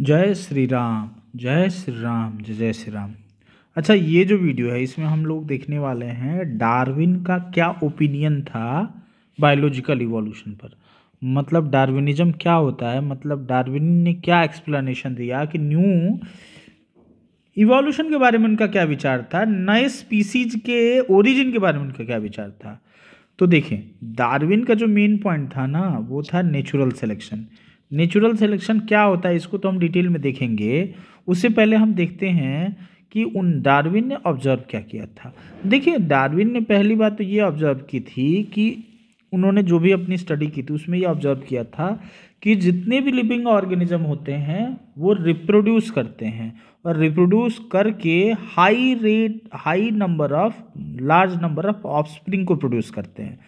जय श्री राम जय श्री राम जय जय श्री राम अच्छा ये जो वीडियो है इसमें हम लोग देखने वाले हैं डार्विन का क्या ओपिनियन था बायोलॉजिकल इवोल्यूशन पर मतलब डार्विनिज्म क्या होता है मतलब डार्विन ने क्या एक्सप्लेनेशन दिया कि न्यू इवोल्यूशन के बारे में उनका क्या विचार था नए स्पीसीज के ओरिजिन के बारे में उनका क्या विचार था तो देखें डार्विन का जो मेन पॉइंट था ना वो था नेचुरल सेलेक्शन नेचुरल सिलेक्शन क्या होता है इसको तो हम डिटेल में देखेंगे उससे पहले हम देखते हैं कि उन डार्विन ने ऑब्जर्व क्या किया था देखिए डार्विन ने पहली बात तो ये ऑब्जर्व की थी कि उन्होंने जो भी अपनी स्टडी की थी उसमें ये ऑब्जर्व किया था कि जितने भी लिविंग ऑर्गेनिज्म होते हैं वो रिप्रोड्यूस करते हैं और रिप्रोड्यूस करके high rate high number of large number of offspring को प्रोड्यूस करते हैं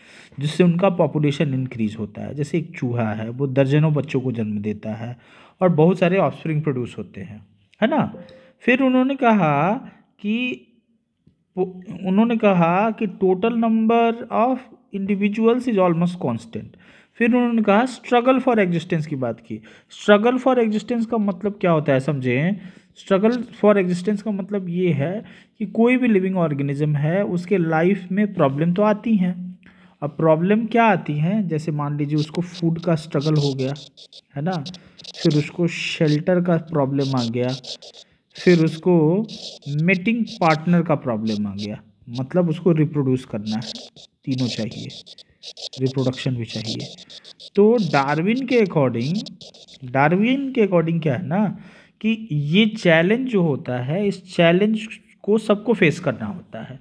जिससे उनका पॉपुलेशन इंक्रीज होता है जैसे एक चूहा है वो दर्जनों बच्चों को जन्म देता है और बहुत सारे ऑफस्प्रिंग प्रोड्यूस होते हैं है ना फिर उन्होंने कहा कि उन्होंने कहा कि total number of individuals is almost constant फिर उन्होंने कहा स्ट्रगल फॉर एग्जिस्टेंस की बात की स्ट्रगल फॉर एग्जिस्टेंस का मतलब क्या होता है समझें स्ट्रगल फॉर एग्जिस्टेंस का मतलब ये है कि कोई भी लिविंग ऑर्गेनिज्म है उसके लाइफ में प्रॉब्लम तो आती हैं अब प्रॉब्लम क्या आती हैं जैसे मान लीजिए उसको फूड का स्ट्रगल हो गया है ना फिर उसको शेल्टर का प्रॉब्लम आ गया फिर उसको मेटिंग पार्टनर का प्रॉब्लम आ गया मतलब उसको रिप्रोड्यूस करना है तीनों चाहिए रिप्रोडक्शन भी चाहिए तो डार्विन के अकॉर्डिंग डार्विन के अकॉर्डिंग क्या है ना कि ये चैलेंज जो होता है इस चैलेंज को सबको फेस करना होता है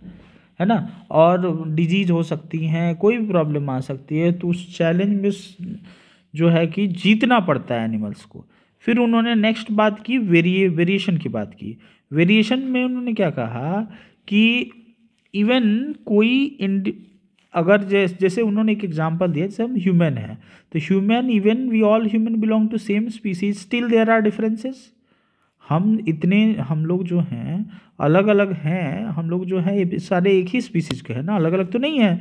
है ना और डिजीज़ हो सकती हैं कोई भी प्रॉब्लम आ सकती है तो उस चैलेंज में जो है कि जीतना पड़ता है एनिमल्स को फिर उन्होंने नेक्स्ट बात की वेरिए वेरिएशन की बात की वेरिएशन में उन्होंने क्या कहा कि इवन कोई इंड अगर जैसे जैसे उन्होंने एक एग्जांपल दिया जैसे हम ह्यूमन हैं तो human even we all human belong to same species still there are differences हम इतने हम लोग जो हैं अलग अलग हैं हम लोग जो है सारे एक ही स्पीसीज के हैं ना अलग अलग तो नहीं है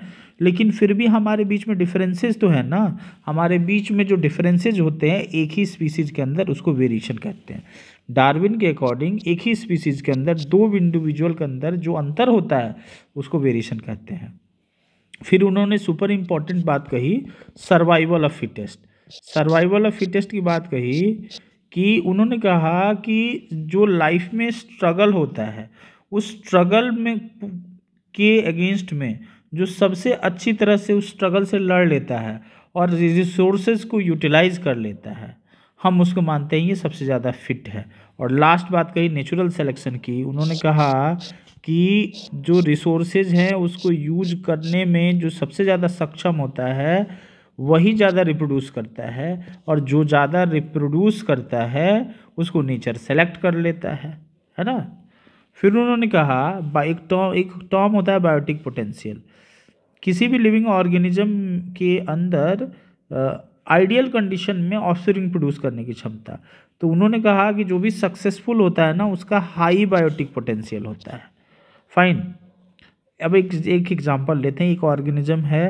लेकिन फिर भी हमारे बीच में डिफरेंसेस तो है ना हमारे बीच में जो डिफरेंसेस होते हैं एक ही स्पीसीज के अंदर उसको वेरिएशन कहते हैं डार्विन के अकॉर्डिंग एक ही स्पीसीज के अंदर दो इंडिविजुअल के अंदर जो अंतर होता है उसको वेरिएशन कहते हैं फिर उन्होंने सुपर इम्पॉर्टेंट बात कही survival of fittest survival of fittest की बात कही कि उन्होंने कहा कि जो लाइफ में स्ट्रगल होता है उस स्ट्रगल में के अगेंस्ट में जो सबसे अच्छी तरह से उस स्ट्रगल से लड़ लेता है और रिसोर्सेज को यूटिलाइज कर लेता है हम उसको मानते हैं ये सबसे ज़्यादा फिट है और लास्ट बात कही नेचुरल सेलेक्शन की उन्होंने कहा कि जो रिसोर्सेज हैं उसको यूज करने में जो सबसे ज़्यादा सक्षम होता है वही ज़्यादा रिप्रोड्यूस करता है और जो ज़्यादा रिप्रोड्यूस करता है उसको नेचर सेलेक्ट कर लेता है है ना फिर उन्होंने कहा एक टॉम तो, एक टॉम होता है बायोटिक पोटेंशियल किसी भी लिविंग ऑर्गेनिज्म के अंदर आइडियल कंडीशन में ऑफस्प्रिंग प्रोड्यूस करने की क्षमता तो उन्होंने कहा कि जो भी सक्सेसफुल होता है ना उसका हाई बायोटिक पोटेंशियल होता है फाइन अब एक एक एग्जांपल लेते हैं एक ऑर्गेनिज्म है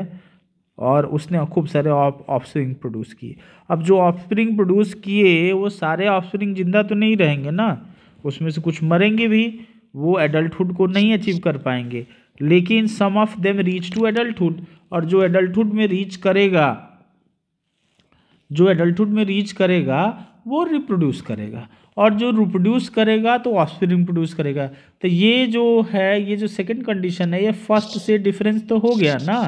और उसने खूब सारे ऑफस्प्रिंग प्रोड्यूस किए अब जो ऑफस्प्रिंग प्रोड्यूस किए वो सारे ऑफस्प्रिंग जिंदा तो नहीं रहेंगे ना उसमें से कुछ मरेंगे भी वो एडल्टहुड को नहीं अचीव कर पाएंगे लेकिन some of them reach to adulthood और जो एडल्टहुड में रीच करेगा जो एडल्टहुड में रीच करेगा वो रिप्रोड्यूस करेगा और जो रिप्रोड्यूस करेगा तो ऑफस्प्रिंग प्रोड्यूस करेगा तो ये जो है ये जो सेकंड कंडीशन है ये फर्स्ट से डिफरेंस तो हो गया ना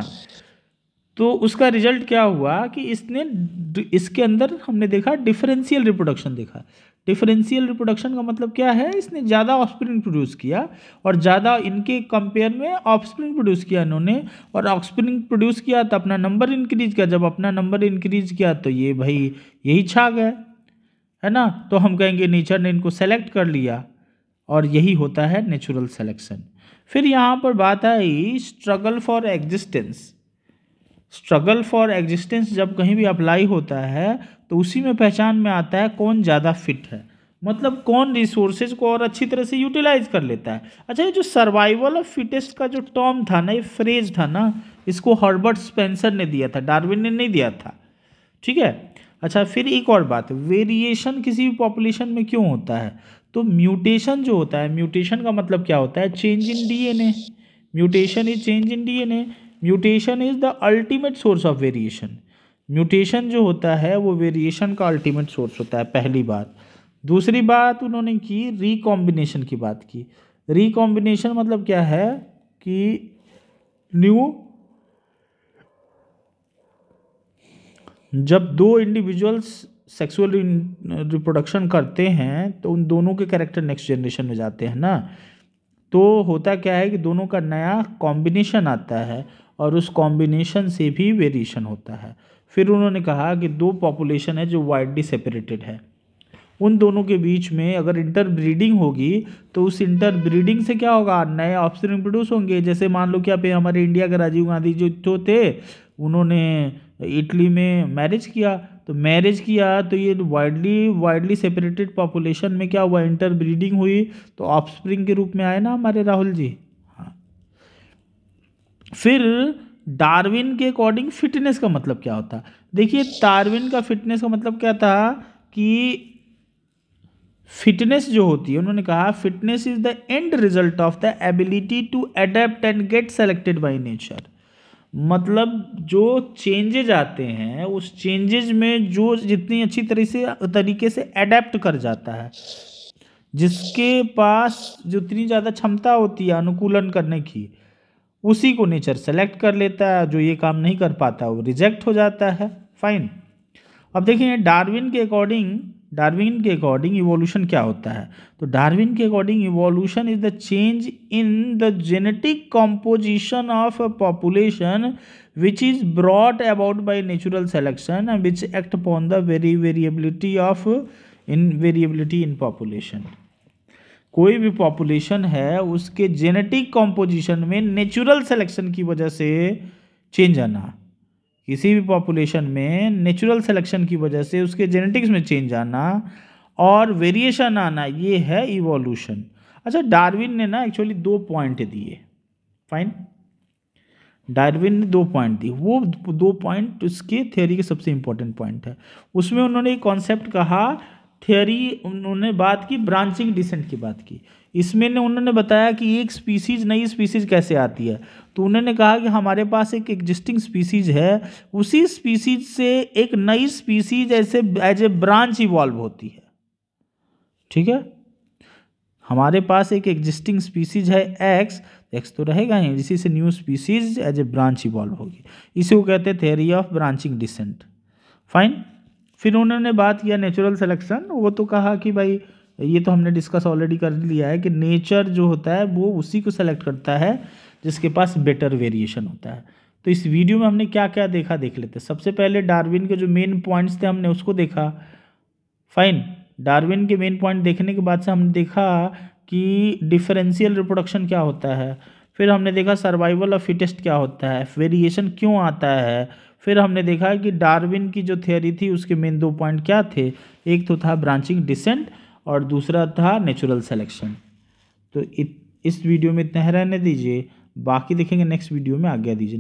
तो उसका रिजल्ट क्या हुआ कि इसने इसके अंदर हमने देखा डिफरेंशियल रिप्रोडक्शन देखा डिफरेंशियल रिप्रोडक्शन का मतलब क्या है इसने ज़्यादा ऑफस्प्रिंग प्रोड्यूस किया और ज़्यादा इनके कंपेयर में ऑफस्प्रिंग प्रोड्यूस किया इन्होंने और ऑफस्प्रिंग प्रोड्यूस किया तो अपना नंबर इंक्रीज किया जब अपना नंबर इंक्रीज किया तो ये भाई यही छा गए है ना तो हम कहेंगे नेचर ने इनको सेलेक्ट कर लिया और यही होता है नेचुरल सेलेक्शन फिर यहाँ पर बात आई struggle for existence struggle for existence जब कहीं भी अप्लाई होता है तो उसी में पहचान में आता है कौन ज़्यादा फिट है मतलब कौन रिसोर्सेज को और अच्छी तरह से यूटिलाइज कर लेता है अच्छा ये जो सर्वाइवल ऑफ फिटेस्ट का जो टर्म था ना ये फ्रेज था ना इसको हर्बर्ट स्पेंसर ने दिया था डार्विन ने नहीं दिया था ठीक है अच्छा फिर एक और बात वेरिएशन किसी भी पॉपुलेशन में क्यों होता है तो म्यूटेशन जो होता है म्यूटेशन का मतलब क्या होता है change in DNA mutation is change in DNA mutation is the ultimate source of variation mutation जो होता है वो वेरिएशन का अल्टीमेट सोर्स होता है पहली बात दूसरी बात उन्होंने की रिकॉम्बिनेशन की बात की रिकॉम्बिनेशन मतलब क्या है कि न्यू जब दो इंडिविजुअल्स सेक्सुअल रिप्रोडक्शन करते हैं तो उन दोनों के कैरेक्टर नेक्स्ट जनरेशन में जाते हैं ना तो होता क्या है कि दोनों का नया कॉम्बिनेशन आता है और उस कॉम्बिनेशन से भी वेरिएशन होता है फिर उन्होंने कहा कि दो पॉपुलेशन है जो वाइडली सेपरेटेड है उन दोनों के बीच में अगर इंटरब्रीडिंग होगी तो उस इंटरब्रीडिंग से क्या होगा नए ऑप्शन प्रोड्यूस होंगे जैसे मान लो कि आप हमारे इंडिया के राजीव गांधी जो जो थे उन्होंने इटली में मैरिज किया तो मैरिज किया तो ये वाइडली वाइडली सेपरेटेड पॉपुलेशन में क्या हुआ इंटरब्रीडिंग हुई तो ऑफस्प्रिंग के रूप में आए ना हमारे राहुल जी फिर डार्विन के अकॉर्डिंग फिटनेस का मतलब क्या होता देखिए डार्विन का फिटनेस का मतलब क्या था कि फिटनेस जो होती है उन्होंने कहा fitness is the end result of the ability to adapt and get selected by nature मतलब जो चेंजेज आते हैं उस चेंजेज में जो जितनी अच्छी तरीके से तरीके से एडेप्ट कर जाता है जिसके पास जितनी ज़्यादा क्षमता होती है अनुकूलन करने की उसी को नेचर सेलेक्ट कर लेता है जो ये काम नहीं कर पाता वो रिजेक्ट हो जाता है फाइन अब देखिए डार्विन के अकॉर्डिंग डार्विन के अकॉर्डिंग इवोल्यूशन क्या होता है तो डार्विन के according evolution is the change in the genetic composition of a population which is brought about by natural selection which act upon the very variability of in variability in population कोई भी population है उसके genetic composition में natural selection की वजह से change आना किसी भी पॉपुलेशन में नेचुरल सेलेक्शन की वजह से उसके जेनेटिक्स में चेंज आना और वेरिएशन आना ये है इवोल्यूशन अच्छा डार्विन ने ना एक्चुअली दो पॉइंट दिए फाइन डार्विन ने दो पॉइंट दिए वो दो पॉइंट उसके थ्योरी के सबसे इंपॉर्टेंट पॉइंट है उसमें उन्होंने एक कॉन्सेप्ट कहा थियरी उन्होंने बात की ब्रांचिंग डिसेंट की बात की इसमें ने उन्होंने बताया कि एक स्पीसीज नई स्पीसीज कैसे आती है तो उन्होंने कहा कि हमारे पास एक एग्जिस्टिंग स्पीसीज है उसी स्पीसीज से एक नई स्पीसीज ऐसे एज ए ब्रांच इवॉल्व होती है ठीक है हमारे पास एक एग्जिस्टिंग स्पीसीज है एक्स एक्स तो रहेगा ही इसी से new species as a branch evolve होगी इसी को कहते हैं theory of branching descent fine फिर उन्होंने बात किया नेचुरल सिलेक्शन वो तो कहा कि भाई ये तो हमने डिस्कस ऑलरेडी कर लिया है कि नेचर जो होता है वो उसी को सेलेक्ट करता है जिसके पास बेटर वेरिएशन होता है तो इस वीडियो में हमने क्या क्या देखा देख लेते हैं सबसे पहले डार्विन के जो मेन पॉइंट्स थे हमने उसको देखा फाइन डार्विन के मेन पॉइंट देखने के बाद से हमने देखा कि डिफरेंशियल रिप्रोडक्शन क्या होता है फिर हमने देखा सर्वाइवल ऑफ फिटेस्ट क्या होता है वेरिएशन क्यों आता है फिर हमने देखा कि डार्विन की जो थियोरी थी उसके मेन दो पॉइंट क्या थे एक तो था ब्रांचिंग डिसेंट और दूसरा था नेचुरल सेलेक्शन तो इत, इस वीडियो में इतना रहने दीजिए बाकी देखेंगे नेक्स्ट वीडियो में आज्ञा दीजिए